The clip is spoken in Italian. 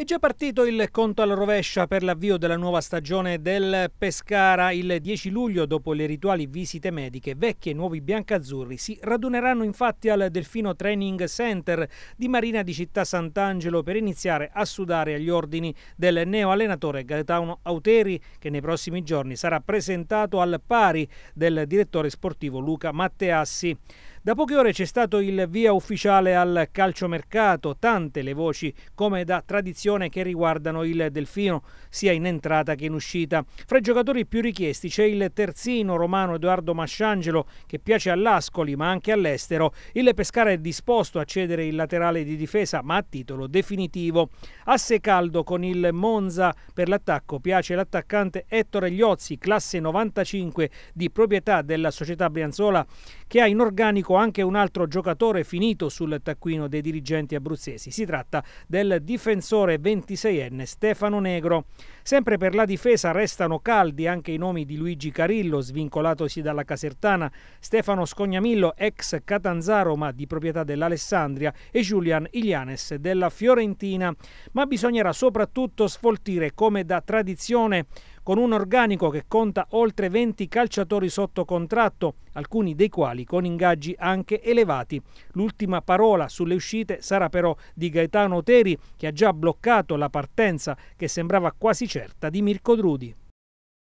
È già partito il conto alla rovescia per l'avvio della nuova stagione del Pescara. Il 10 luglio, dopo le rituali visite mediche, vecchi e nuovi biancazzurri si raduneranno infatti al Delfino Training Center di Marina di Città Sant'Angelo per iniziare a sudare agli ordini del neo allenatore Gaetano Auteri, che nei prossimi giorni sarà presentato al pari del direttore sportivo Luca Matteassi. Da poche ore c'è stato il via ufficiale al calciomercato, tante le voci come da tradizione che riguardano il Delfino, sia in entrata che in uscita. Fra i giocatori più richiesti c'è il terzino romano Edoardo Masciangelo che piace all'Ascoli ma anche all'estero. Il Pescara è disposto a cedere il laterale di difesa ma a titolo definitivo. Asse caldo con il Monza per l'attacco piace l'attaccante Ettore Gliozzi, classe 95 di proprietà della società Brianzola che ha in organico anche un altro giocatore finito sul taccuino dei dirigenti abruzzesi. Si tratta del difensore 26enne Stefano Negro. Sempre per la difesa restano caldi anche i nomi di Luigi Carillo, svincolatosi dalla Casertana, Stefano Scognamillo, ex Catanzaro ma di proprietà dell'Alessandria, e Julian Ilianes della Fiorentina. Ma bisognerà soprattutto sfoltire come da tradizione con un organico che conta oltre 20 calciatori sotto contratto, alcuni dei quali con ingaggi anche elevati. L'ultima parola sulle uscite sarà però di Gaetano Teri, che ha già bloccato la partenza che sembrava quasi certa di Mirko Drudi.